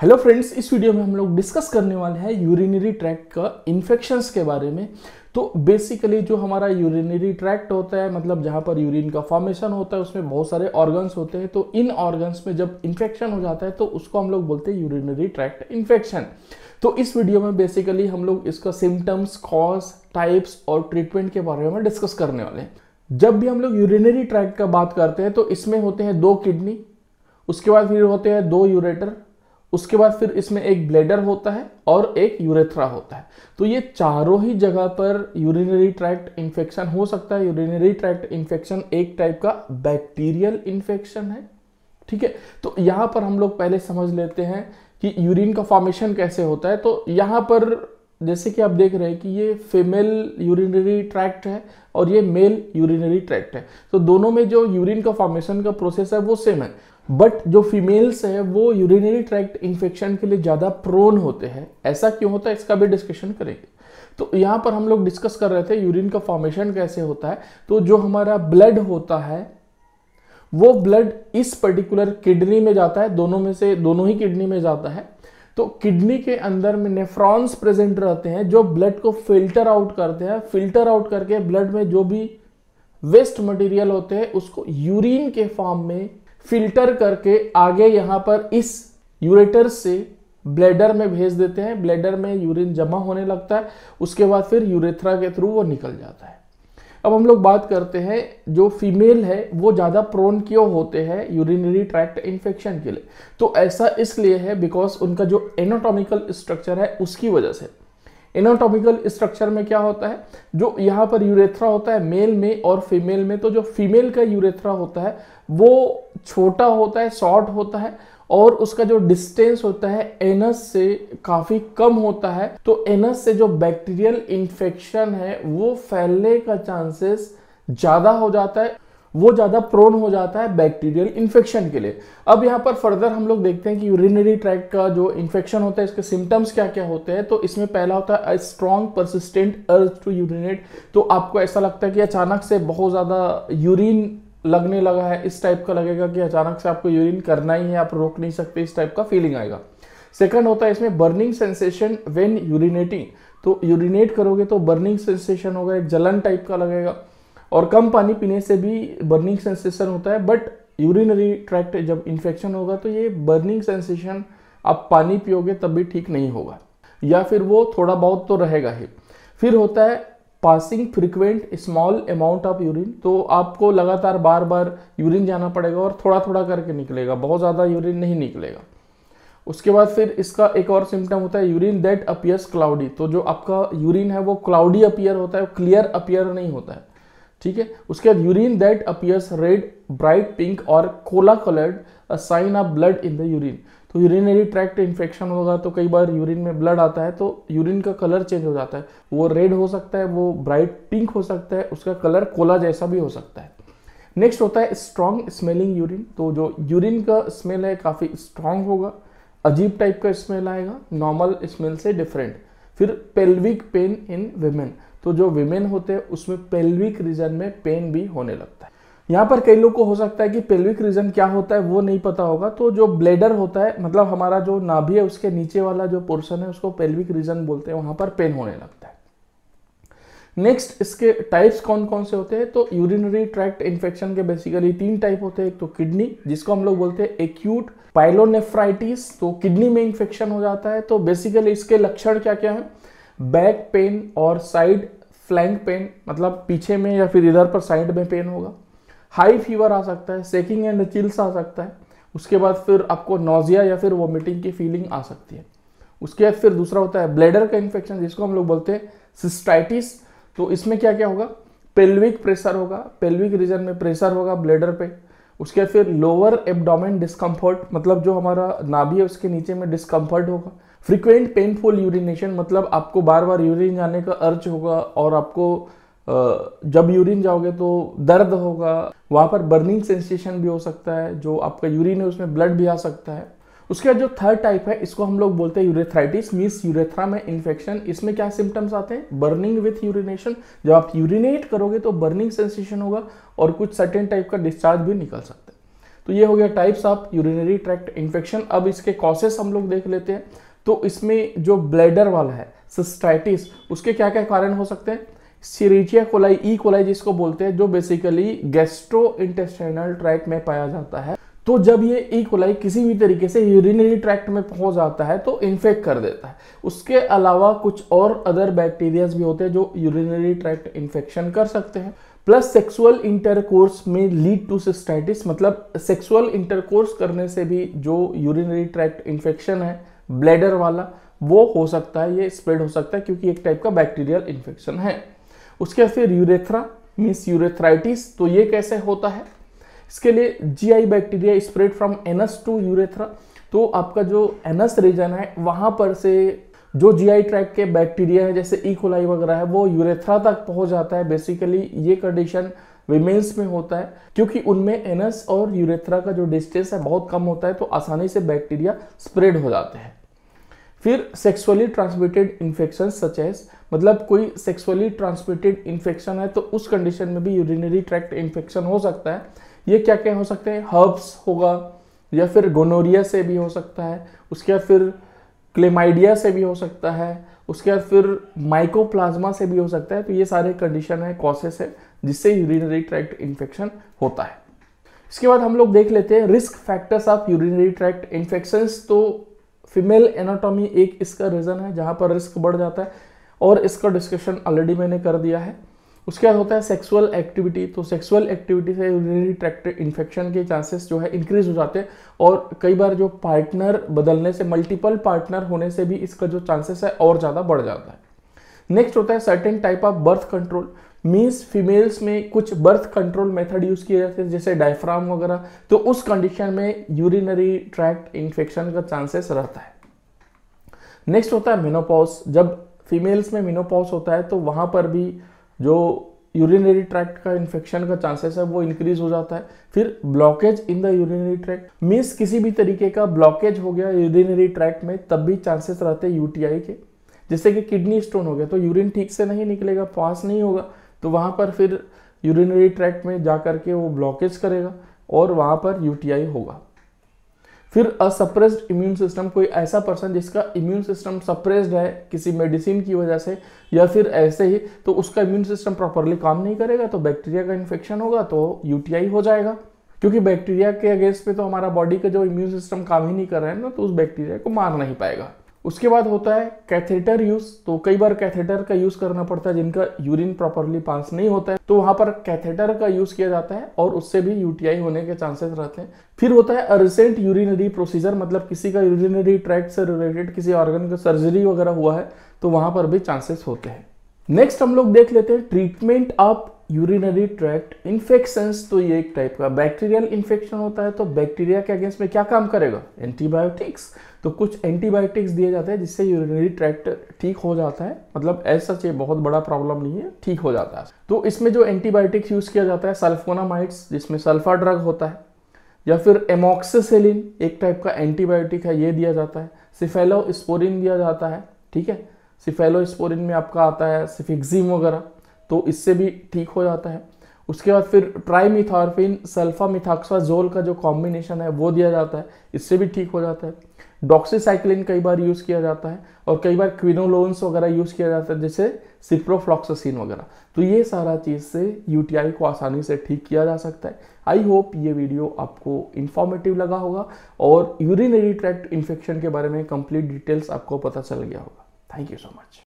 Hello friends इस video में हम लोग डिस्कस करने वाले हैं यूरिनरी ट्रैक्ट का इन्फेक्शंस के बारे में तो बेसिकली जो हमारा यूरिनरी ट्रैक्ट होता है मतलब जहाँ पर यूरिन का फॉर्मेशन होता है उसमें बहुत सारे ऑर्गन्स होते हैं तो इन ऑर्गन्स में जब इन्फेक्शन हो जाता है तो उसको हम लोग बोलते हैं यूरिनरी ट्रैक्ट इन्फेक्शन तो इस वीडियो में बेसिकली हम लोग इसका सिम्टम्स कॉज टाइप्स और ट्रीटमेंट के बारे में डिस्कस करने वाले हैं जब भी हम लोग यूरिनरी ट्रैक्ट का बात करते हैं तो इसमें होते हैं दो किडनी उसके बाद फिर होते हैं दो यूरेटर उसके बाद फिर इसमें एक ब्लेडर होता है और एक यूरेथ्रा होता है तो ये चारों ही जगह पर यूरिनरी ट्रैक्ट इन्फेक्शन हो सकता है यूरिनरी ट्रैक्ट इन्फेक्शन एक टाइप का बैक्टीरियल इन्फेक्शन है ठीक है तो यहाँ पर हम लोग पहले समझ लेते हैं कि यूरिन का फॉर्मेशन कैसे होता है तो यहाँ पर जैसे कि आप देख रहे हैं कि ये फीमेल यूरिनरी ट्रैक्ट है और ये मेल यूरिनरी ट्रैक्ट है तो दोनों में जो यूरिन का फॉर्मेशन का प्रोसेस है वो सेम है बट जो फीमेल्स हैं वो यूरिनरी ट्रैक्ट इन्फेक्शन के लिए ज़्यादा प्रोन होते हैं ऐसा क्यों होता है इसका भी डिस्कशन करेंगे तो यहाँ पर हम लोग डिस्कस कर रहे थे यूरिन का फॉर्मेशन कैसे होता है तो जो हमारा ब्लड होता है वो ब्लड इस पर्टिकुलर किडनी में जाता है दोनों में से दोनों ही किडनी में जाता है तो किडनी के अंदर में नेफ्रॉन्स प्रेजेंट रहते हैं जो ब्लड को फिल्टर आउट करते हैं फिल्टर आउट करके ब्लड में जो भी वेस्ट मटेरियल होते हैं उसको यूरिन के फॉर्म में फिल्टर करके आगे यहाँ पर इस यूरेटर से ब्लैडर में भेज देते हैं ब्लैडर में यूरिन जमा होने लगता है उसके बाद फिर यूरेथ्रा के थ्रू वो निकल जाता है अब हम लोग बात करते हैं जो फीमेल है वो ज़्यादा प्रोन क्यों होते हैं यूरिनरी ट्रैक्ट इन्फेक्शन के लिए तो ऐसा इसलिए है बिकॉज उनका जो एनाटॉमिकल स्ट्रक्चर है उसकी वजह से एनाटॉमिकल स्ट्रक्चर में क्या होता है जो यहाँ पर यूरेथ्रा होता है मेल में और फीमेल में तो जो फीमेल का यूरेथ्रा होता है वो छोटा होता है शॉर्ट होता है और उसका जो डिस्टेंस होता है एनस से काफ़ी कम होता है तो एनस से जो बैक्टीरियल इन्फेक्शन है वो फैलने का चांसेस ज़्यादा हो जाता है वो ज़्यादा प्रोन हो जाता है बैक्टीरियल इन्फेक्शन के लिए अब यहाँ पर फर्दर हम लोग देखते हैं कि यूरिनरी ट्रैक का जो इन्फेक्शन होता है इसके सिम्टम्स क्या क्या होते हैं तो इसमें पहला होता है strong persistent urge to urinate तो आपको ऐसा लगता है कि अचानक से बहुत ज़्यादा यूरिन लगने लगा है इस टाइप का लगेगा कि अचानक से आपको यूरिन करना ही है आप रोक नहीं सकते इस टाइप का फीलिंग आएगा सेकंड होता है इसमें बर्निंग सेंसेशन व्हेन यूरिनेटिंग तो यूरिनेट करोगे तो बर्निंग सेंसेशन होगा एक जलन टाइप का लगेगा और कम पानी पीने से भी बर्निंग सेंसेशन होता है बट यूरिनरी ट्रैक्ट जब इन्फेक्शन होगा तो ये बर्निंग सेंसेशन आप पानी पियोगे तब भी ठीक नहीं होगा या फिर वो थोड़ा बहुत तो रहेगा ही फिर होता है passing frequent small amount of urine तो आपको लगातार बार बार यूरिन जाना पड़ेगा और थोड़ा थोड़ा करके निकलेगा बहुत ज़्यादा यूरिन नहीं निकलेगा उसके बाद फिर इसका एक और सिम्टम होता है यूरिन दैट अपियर्स क्लाउडी तो जो आपका यूरिन है वो क्लाउडी अपियर होता है क्लियर अपियर नहीं होता है ठीक है उसके बाद urine that appears red bright pink और cola coloured a sign of blood in the urine तो यूरिनरी ट्रैक्ट इन्फेक्शन होगा तो कई बार यूरिन में ब्लड आता है तो यूरिन का कलर चेंज हो जाता है वो रेड हो सकता है वो ब्राइट पिंक हो सकता है उसका कलर कोला जैसा भी हो सकता है नेक्स्ट होता है स्ट्रॉन्ग स्मेलिंग यूरिन तो जो यूरिन का स्मेल है काफ़ी स्ट्रॉन्ग होगा अजीब टाइप का स्मेल आएगा नॉर्मल स्मेल से डिफरेंट फिर पेल्विक पेन इन वेमेन तो जो विमेन होते हैं उसमें पेल्विक रीजन में पेन भी होने लगता है यहाँ पर कई लोग को हो सकता है कि पेल्विक रीजन क्या होता है वो नहीं पता होगा तो जो ब्लेडर होता है मतलब हमारा जो नाभि है उसके नीचे वाला जो पोर्शन है उसको पेल्विक रीजन बोलते हैं वहां पर पेन होने लगता है नेक्स्ट इसके टाइप्स कौन कौन से होते हैं तो यूरिनरी ट्रैक्ट इन्फेक्शन के बेसिकली तीन टाइप होते हैं एक तो किडनी जिसको हम लोग बोलते हैं एक्यूट पाइलोनेफ्राइटिस तो किडनी में इन्फेक्शन हो जाता है तो बेसिकली इसके लक्षण क्या क्या है बैक पेन और साइड फ्लैंक पेन मतलब पीछे में या फिर इधर पर साइड में पेन होगा हाई फीवर आ सकता है सेकिंग एंड चिल्स आ सकता है उसके बाद फिर आपको नोजिया या फिर वॉमिटिंग की फीलिंग आ सकती है उसके बाद फिर दूसरा होता है ब्लेडर का इन्फेक्शन जिसको हम लोग बोलते हैं सिस्टाइटिस तो इसमें क्या क्या होगा पेल्विक प्रेशर होगा पेल्विक रीजन में प्रेशर होगा ब्लेडर पे उसके बाद फिर लोअर एबडोमेन डिस्कम्फर्ट मतलब जो हमारा नाभि है उसके नीचे में डिस्कम्फर्ट होगा फ्रिक्वेंट पेनफुल यूरिनेशन मतलब आपको बार बार यूरिन जाने का अर्ज होगा और आपको जब यूरिन जाओगे तो दर्द होगा वहाँ पर बर्निंग सेंसेशन भी हो सकता है जो आपका यूरिन है उसमें ब्लड भी आ सकता है उसके बाद जो थर्ड टाइप है इसको हम लोग बोलते हैं यूरेथ्राइटिस मीन्स यूरेथ्रा में इन्फेक्शन इसमें क्या सिम्टम्स आते हैं बर्निंग विथ यूरिनेशन जब आप यूरिनेट करोगे तो बर्निंग सेंसेशन होगा और कुछ सर्टेन टाइप का डिस्चार्ज भी निकल सकता है तो ये हो गया types of urinary tract infection अब इसके कॉसेस हम लोग देख लेते हैं तो इसमें जो ब्लैडर वाला है सिस्टाइटिस उसके क्या क्या कारण हो सकते हैं सीरीजिया कोलाई ई कोलाई जिसको बोलते हैं जो बेसिकली गैस्ट्रो इंटेस्टाइनल ट्रैक्ट में पाया जाता है तो जब ये ई e. कोलाई किसी भी तरीके से यूरिनरी ट्रैक्ट में पहुंच जाता है तो इन्फेक्ट कर देता है उसके अलावा कुछ और अदर बैक्टीरियाज भी होते हैं जो यूरिनरी ट्रैक्ट इन्फेक्शन कर सकते हैं प्लस सेक्सुअल इंटरकोर्स में लीड टू सिस्टाइटिस मतलब सेक्सुअल इंटरकोर्स करने से भी जो यूरिनरी ट्रैक्ट इन्फेक्शन है ब्लैडर वाला वो हो सकता है ये स्प्रेड हो सकता है क्योंकि एक टाइप का बैक्टीरियल इन्फेक्शन है उसके बाद फिर यूरेथ्रा मीन्स यूरेथ्राइटिस तो ये कैसे होता है इसके लिए GI bacteria spread from anus to urethra तो आपका जो एनस रीजन है वहाँ पर से जो जीआई ट्रैक के बैक्टीरिया है जैसे ईकोलाई e. वगैरह है वो यूरेथ्रा तक पहुँच जाता है बेसिकली ये कंडीशन विमेंस में होता है क्योंकि उनमें एनस और यूरेथ्रा का जो डिस्टेंस है बहुत कम होता है तो आसानी से बैक्टीरिया स्प्रेड हो जाते हैं फिर sexually transmitted infection such as मतलब कोई सेक्सुअली ट्रांसमिटेड इन्फेक्शन है तो उस कंडीशन में भी यूरिनरी ट्रैक्ट इन्फेक्शन हो सकता है ये क्या क्या हो सकते हैं हर्ब्स होगा या फिर गोनोरिया से भी हो सकता है उसके बाद फिर क्लेमाइडिया से भी हो सकता है उसके बाद फिर माइकोप्लाज्मा से भी हो सकता है तो ये सारे कंडीशन है कॉसेस है जिससे यूरिनरी ट्रैक्ट इन्फेक्शन होता है इसके बाद हम लोग देख लेते हैं risk factors of urinary tract infections तो फीमेल एनाटॉमी एक इसका रीज़न है जहां पर रिस्क बढ़ जाता है और इसका डिस्कशन ऑलरेडी मैंने कर दिया है उसके बाद होता है सेक्सुअल एक्टिविटी तो सेक्सुअल एक्टिविटी से यूरिनरी ट्रैक्ट इन्फेक्शन के चांसेस जो है इंक्रीज हो जाते हैं और कई बार जो पार्टनर बदलने से मल्टीपल पार्टनर होने से भी इसका जो चांसेस है और ज़्यादा बढ़ जाता है नेक्स्ट होता है certain type of birth control means females में कुछ बर्थ कंट्रोल मेथड यूज़ किए जाते हैं जैसे डायफ्राम वगैरह तो उस कंडीशन में यूरिनरी ट्रैक्ट इन्फेक्शन का चांसेस रहता है नेक्स्ट होता है मेनोपॉज जब फीमेल्स में मेनोपॉज होता है तो वहां पर भी जो यूरिनरी ट्रैक्ट का इन्फेक्शन का चांसेस है वो इंक्रीज हो जाता है फिर blockage in the urinary tract means किसी भी तरीके का ब्लॉकेज हो गया यूरिनरी ट्रैक्ट में तब भी चांसेस रहते हैं यूटीआई के जैसे कि किडनी स्टोन हो गया तो यूरिन ठीक से नहीं निकलेगा पास नहीं होगा तो वहाँ पर फिर यूरिनरी ट्रैक्ट में जा के वो ब्लॉकेज करेगा और वहाँ पर यूटीआई होगा फिर असप्रेस्ड इम्यून सिस्टम कोई ऐसा पर्सन जिसका इम्यून सिस्टम सप्रेस्ड है किसी मेडिसिन की वजह से या फिर ऐसे ही तो उसका इम्यून सिस्टम प्रॉपरली काम नहीं करेगा तो बैक्टीरिया का इन्फेक्शन होगा तो यूटीआई हो जाएगा क्योंकि बैक्टीरिया के अगेंस्ट पे तो हमारा बॉडी का जो इम्यून सिस्टम काम ही नहीं कर रहा है ना तो उस बैक्टीरिया को मार नहीं पाएगा उसके बाद होता है कैथेटर यूज तो कई बार कैथेटर का यूज करना पड़ता है जिनका यूरिन प्रॉपरली पास नहीं होता है तो वहां पर कैथेटर का यूज किया जाता है और उससे भी यूटीआई होने के चांसेस रहते हैं फिर होता है रिसेंट यूरिनरी प्रोसीजर मतलब किसी का यूरिनरी ट्रैक से रिलेटेड किसी ऑर्गन का सर्जरी वगैरह हुआ है तो वहां पर भी चांसेस होते हैं नेक्स्ट हम लोग देख लेते हैं treatment of urinary tract infections तो ये एक टाइप का बैक्टीरियल इन्फेक्शन होता है तो बैक्टीरिया के अगेंस्ट में क्या काम करेगा एंटीबायोटिक्स तो कुछ एंटीबायोटिक्स दिए जाते हैं जिससे यूरिनरी ट्रैक्ट ठीक हो जाता है मतलब ऐसा चाहिए बहुत बड़ा प्रॉब्लम नहीं है ठीक हो जाता है तो इसमें जो एंटीबायोटिक्स यूज़ किया जाता है सल्फोनामाइड्स जिसमें सल्फा ड्रग होता है या फिर एमोक्सेलिन एक टाइप का एंटीबायोटिक है ये दिया जाता है सिफेलो स्पोरिन दिया जाता है ठीक है सिफेलो स्पोरिन में आपका आता है सिफिक्जिम वगैरह तो इससे भी ठीक हो जाता है उसके बाद फिर ट्राईमिथारफिन सल्फामिथाक्साजोल का जो कॉम्बिनेशन है वो दिया जाता है इससे भी ठीक हो जाता है डॉक्सीसाइक्लिन कई बार यूज़ किया जाता है और कई बार क्विनोलोन्स वगैरह यूज़ किया जाता है जैसे सिप्रोफ्लॉक्सासिन वगैरह तो ये सारा चीज़ से यूटीआई को आसानी से ठीक किया जा सकता है आई होप ये वीडियो आपको इन्फॉर्मेटिव लगा होगा और यूरिनरी ट्रैक्ट इन्फेक्शन के बारे में कंप्लीट डिटेल्स आपको पता चल गया होगा थैंक यू सो मच